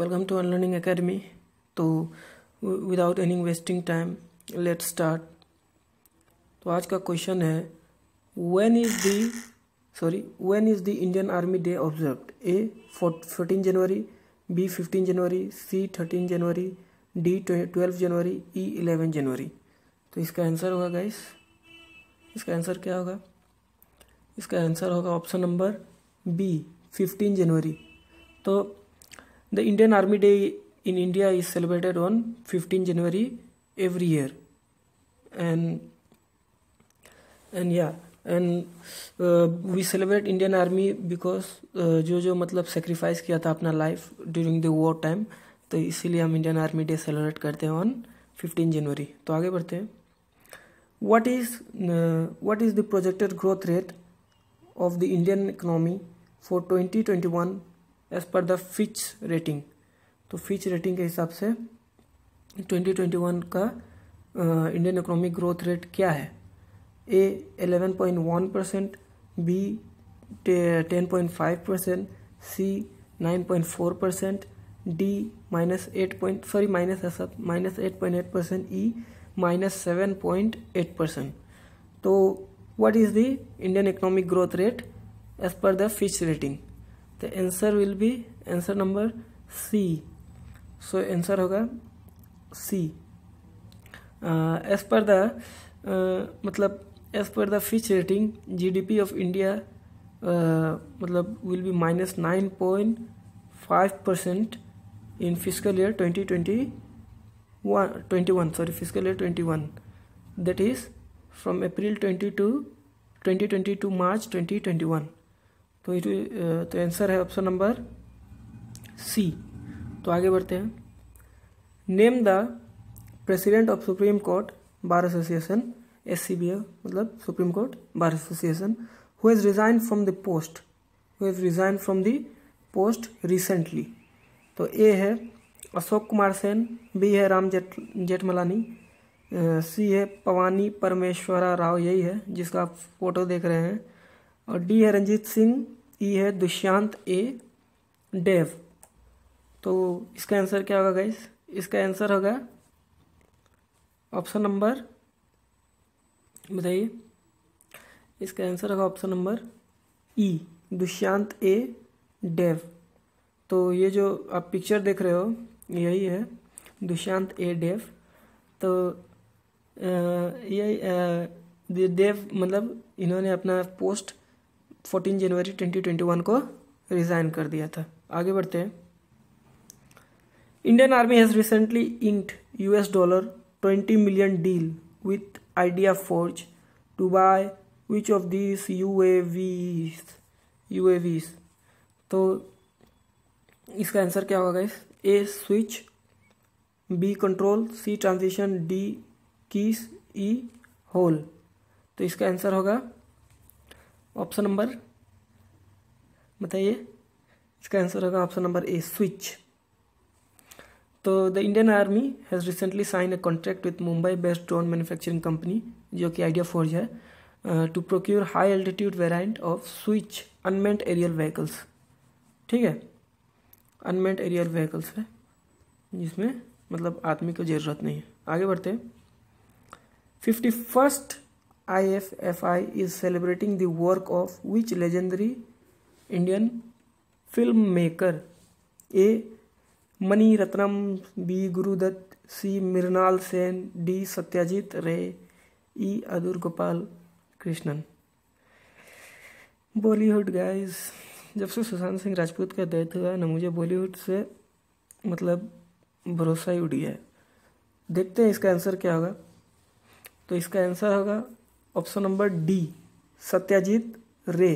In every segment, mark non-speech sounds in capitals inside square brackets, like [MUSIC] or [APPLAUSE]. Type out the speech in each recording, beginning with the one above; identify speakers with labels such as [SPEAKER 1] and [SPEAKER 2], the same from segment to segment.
[SPEAKER 1] welcome to unlearning academy तो without any wasting time let start तो आज का क्वेश्चन है when is the sorry when is the Indian army day observe A fourteen January B fifteen January C thirteen January D twelve January E eleven January तो इसका answer होगा guys इसका answer क्या होगा इसका आंसर होगा option number B fifteen January तो The Indian Army Day in India is celebrated on 15 January every year, and and yeah and uh, we celebrate Indian Army because uh, जो जो मतलब sacrifice किया था अपना life during the war time, तो इसीलिए हम Indian Army Day celebrate करते हैं on 15 January. तो आगे बढ़ते हैं what is uh, what is the projected growth rate of the indian economy for 2021 as per the Fitch rating तो फिच रेटिंग के हिसाब से 2021 का इंडियन इकोनॉमिक ग्रोथ रेट क्या है A 11.1 percent B ten point five percent C nine point four percent D minus eight point sorry minus ऐसा minus eight point eight percent E minus seven point eight percent तो what is the Indian economic growth rate as per the Fitch rating तो answer will be answer number C so answer होगा C as per the मतलब as per the Fitch rating GDP of India मतलब will be minus nine point five percent in physical year twenty twenty twenty one sorry physical year twenty one that is from April twenty two twenty twenty two March twenty twenty one तो इस तो answer है option number सी तो आगे बढ़ते हैं name the president of Supreme Court Bar Association एस मतलब Supreme Court Bar Association who has resign from the post who has resign from the post recently तो ए है अशोक कुमार सेन बी है राम जेठ जेठमलानी सी है पवानी परमेश्वरा राव यही है जिसका आप फोटो देख रहे हैं और डी है रंजीत सिंह ई e है दुष्यांत ए डेव तो इसका आंसर क्या होगा गाइस इसका आंसर होगा ऑप्शन नंबर बताइए इसका आंसर होगा option number E Dushyant A Dave तो ये जो आप पिक्चर देख रहे हो यही है दुष्यांत ए डेव तो यही देव मतलब इन्होंने अपना post fourteen January twenty twenty one को रिज़ाइन कर दिया था आगे बढ़ते हैं Indian army has recently inked US dollar twenty million deal with Idea Forge to buy which of this U A तो इसका आंसर क्या होगा is A switch B control C transition D keys E hole तो इसका answer होगा option number बताइए इसका answer होगा ऑप्शन नंबर ए स्विच तो the Indian army has recently sign a contract with Mumbai based drone manufacturing company जो कि आइडिया फोर्ज है to procure high altitude variant of switch unmanned aerial vehicles ठीक है अनमेंट एरियल व्हीकल्स है जिसमें मतलब आदमी को ज़रूरत नहीं है आगे बढ़ते हैं fifty first IFFI is celebrating the work of which legendary Indian filmmaker? A. Mani Ratnam, B. Gurudat, C. Mirnal Sen, D. Satyajit Ray, E. Adur Gopal Krishnan. Bollywood guys जब से सुशांत सिंह राजपूत का डेथ हुआ ना मुझे बॉलीवुड से मतलब भरोसा ही उड़ी है देखते हैं इसका आंसर क्या होगा तो इसका आंसर होगा option number D Satyajit Ray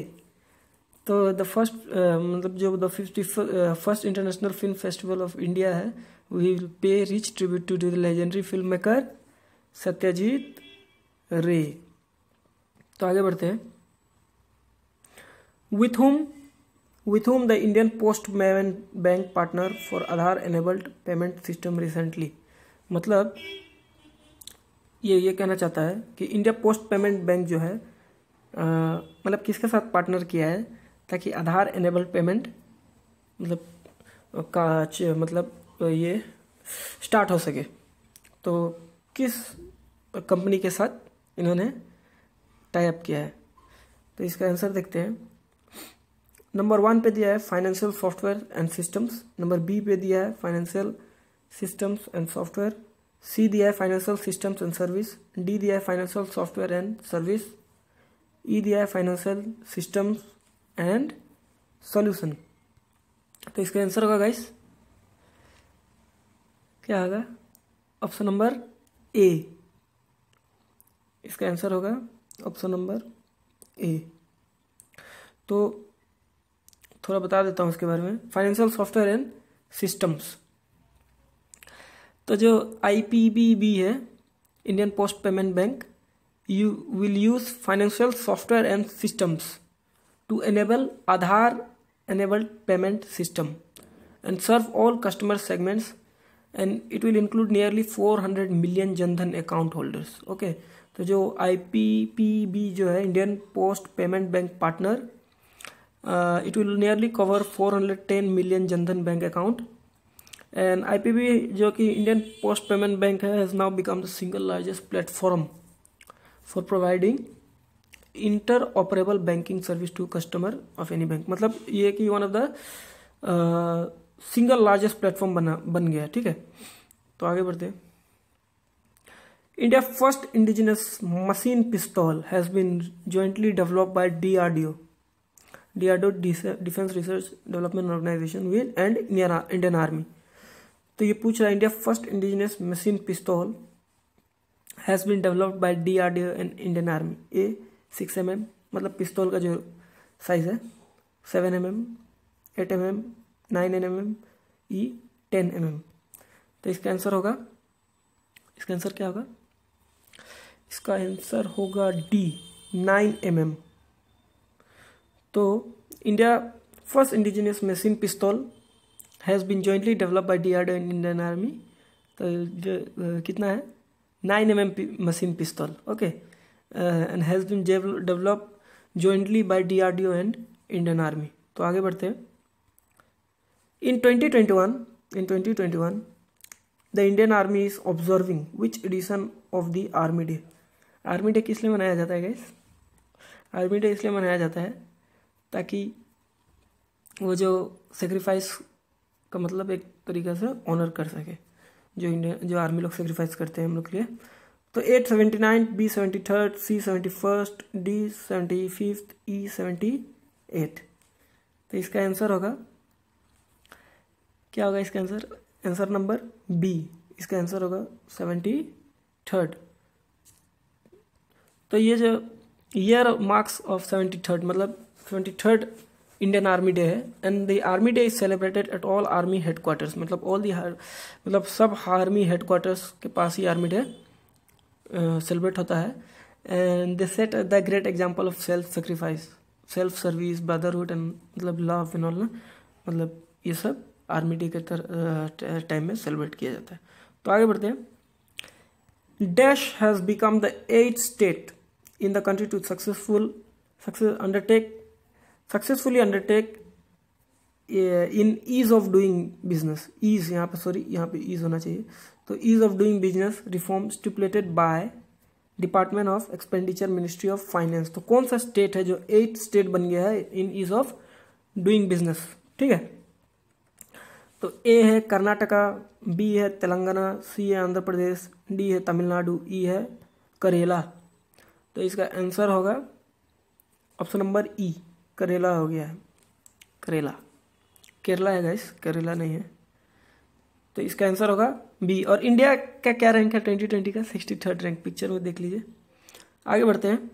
[SPEAKER 1] तो द फर्स्ट uh, मतलब जो the fifty first international film festival of India है we will pay rich tribute to the legendary film maker Satyajit Ray तो आगे बढ़ते हैं home with with the Indian post post bank partner for Aadhaar enabled payment system recently मतलब ये ये कहना चाहता है कि इंडिया पोस्ट पेमेंट बैंक जो है मतलब किसके साथ पार्टनर किया है ताकि आधार एनेबल पेमेंट मतलब का मतलब ये स्टार्ट हो सके तो किस कंपनी के साथ इन्होंने टाइप किया है तो इसका आंसर देखते हैं नंबर वन पे दिया है financial software and systems number B पे दिया है financial systems and software C दिया है financial systems and service D दिया है financial software and service E दिया है फाइनेंशियल सिस्टम्स एंड सॉल्यूशन तो इसका आंसर होगा गाइस क्या होगा ऑप्शन नंबर ए इसका आंसर होगा ऑप्शन नंबर ए तो थोड़ा बता देता हूँ इसके बारे में फाइनेंशियल सॉफ्टवेयर एंड सिस्टम्स तो जो आई है Indian post payment bank you will use financial software and systems to enable Aadhaar enabled payment system and serve all customer segments and it will include nearly four hundred million Jan Dhan account holders okay तो जो आई जो है Indian post payment bank partner it will nearly cover four hundred ten million Jan Dhan bank account And IPB, जो कि Indian Post Payment Bank है, has now become the single largest platform for providing interoperable banking service to customer of any bank. मतलब ये कि one of the uh, single largest platform बना बन गया ठीक है तो आगे बढ़ते हैं India first indigenous machine pistol has been jointly developed by DRDO, DRDO Defense Research Development Organization with and Indian Army. तो ये पूछ रहा है इंडिया फर्स्ट इंडिजिनियस मशीन पिस्तौल has been developed by D R D and Indian army A six M M मतलब पिस्तौल का जो साइज़ है seven M M eight M M nine N M M E ten M M तो इसका answer होगा इसका आंसर क्या होगा इसका आंसर होगा डी नाइन एम एम तो इंडिया फर्स्ट इंडिजिनियस मशीन पिस्तौल has been jointly develop by D DRDO and Indian army तो जो कितना है नाइन एम एम मशीन पिस्तौल okay and has been develop jointly D O and Indian army तो आगे बढ़ते हैं in twenty twenty one in twenty twenty one the Indian army is observing which edition of the army day army day किस लिए मनाया जाता है gas army day इसलिए मनाया जाता है ताकि वो जो सेक्रीफाइस का मतलब एक तरीके से ऑनर कर सके जो इंडिया जो आर्मी लोग सेक्रीफाइस करते हैं हम लोग के लिए तो eight seventy nine B seventy third C seventy first D seventy fifth E seventy eight तो इसका आंसर होगा क्या होगा इसका आंसर आंसर नंबर बी इसका आंसर होगा सेवेंटी थर्ड तो ये जो year marks of seventy third मतलब seventy third Indian army day है and the army day is celebrated at all army headquarters मतलब ऑल दी मतलब सब आर्मी हेडक्वार्टर्स के पास ही आर्मी डे सेलिब्रेट होता है and they set the great example of self sacrifice self service brotherhood and मतलब love in all मतलब ये सब आर्मी डे के टाइम में सेलिब्रेट किया जाता है तो आगे बढ़ते हैं dash has become the eight state in the country to successful success undertake successfully undertake in ease of doing business ease यहाँ पे सॉरी यहाँ पे ईज होना चाहिए तो ease of doing business reform stipulated by department of expenditure ministry of finance तो कौन सा स्टेट है जो एट स्टेट बन गया है in ease of doing business ठीक है तो ए है कर्नाटका बी है तेलंगाना सी है आंध्र प्रदेश डी है तमिलनाडु ई e है करेला तो इसका आंसर होगा ऑप्शन नंबर ई करेला हो गया है करेला केरला है गाइस करेला नहीं है तो इसका आंसर होगा बी और इंडिया का क्या रैंक है ट्वेंटी ट्वेंटी का सिक्सटी थर्ड रैंक पिक्चर में देख लीजिए आगे बढ़ते हैं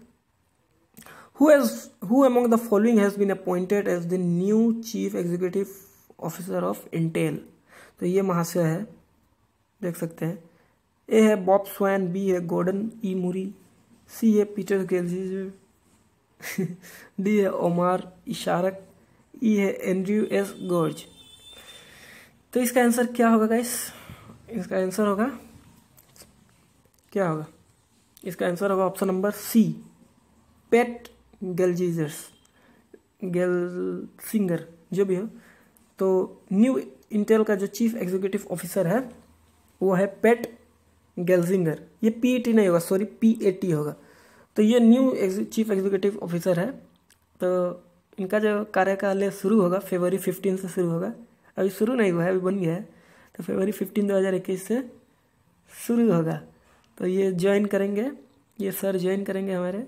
[SPEAKER 1] who has who the following has been appointed as the new chief executive officer of Intel तो ये महाशय है देख सकते हैं ए है बॉब स्वैन बी है गोर्डन ई मुरी सी है पीटर गेल डी [LAUGHS] है ओमार इशारक ई है एंड्रयू एस गोर्ज तो इसका आंसर क्या होगा गाइस इसका आंसर होगा क्या होगा इसका आंसर होगा ऑप्शन नंबर सी पेट गलजीजर्स गेल सिंगर जो भी हो तो न्यू इंटेल का जो चीफ एग्जीक्यूटिव ऑफिसर है वो है पेट गेलजिंगर ये पी टी नहीं होगा सॉरी पी ए टी होगा तो ये न्यू चीफ एग्जीक्यूटिव ऑफिसर है तो इनका जो कार्यकाल शुरू होगा फेबरी फिफ्टीन से शुरू होगा अभी शुरू नहीं हुआ है अभी बन गया है तो फेबरी फिफ्टीन दो हज़ार इक्कीस से शुरू होगा तो ये ज्वाइन करेंगे ये सर ज्वाइन करेंगे हमारे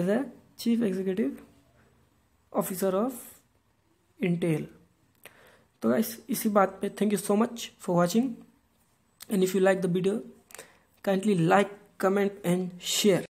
[SPEAKER 1] as a chief executive officer of Intel तो इस इसी बात पे thank you so much for watching and if you like the video kindly like comment and share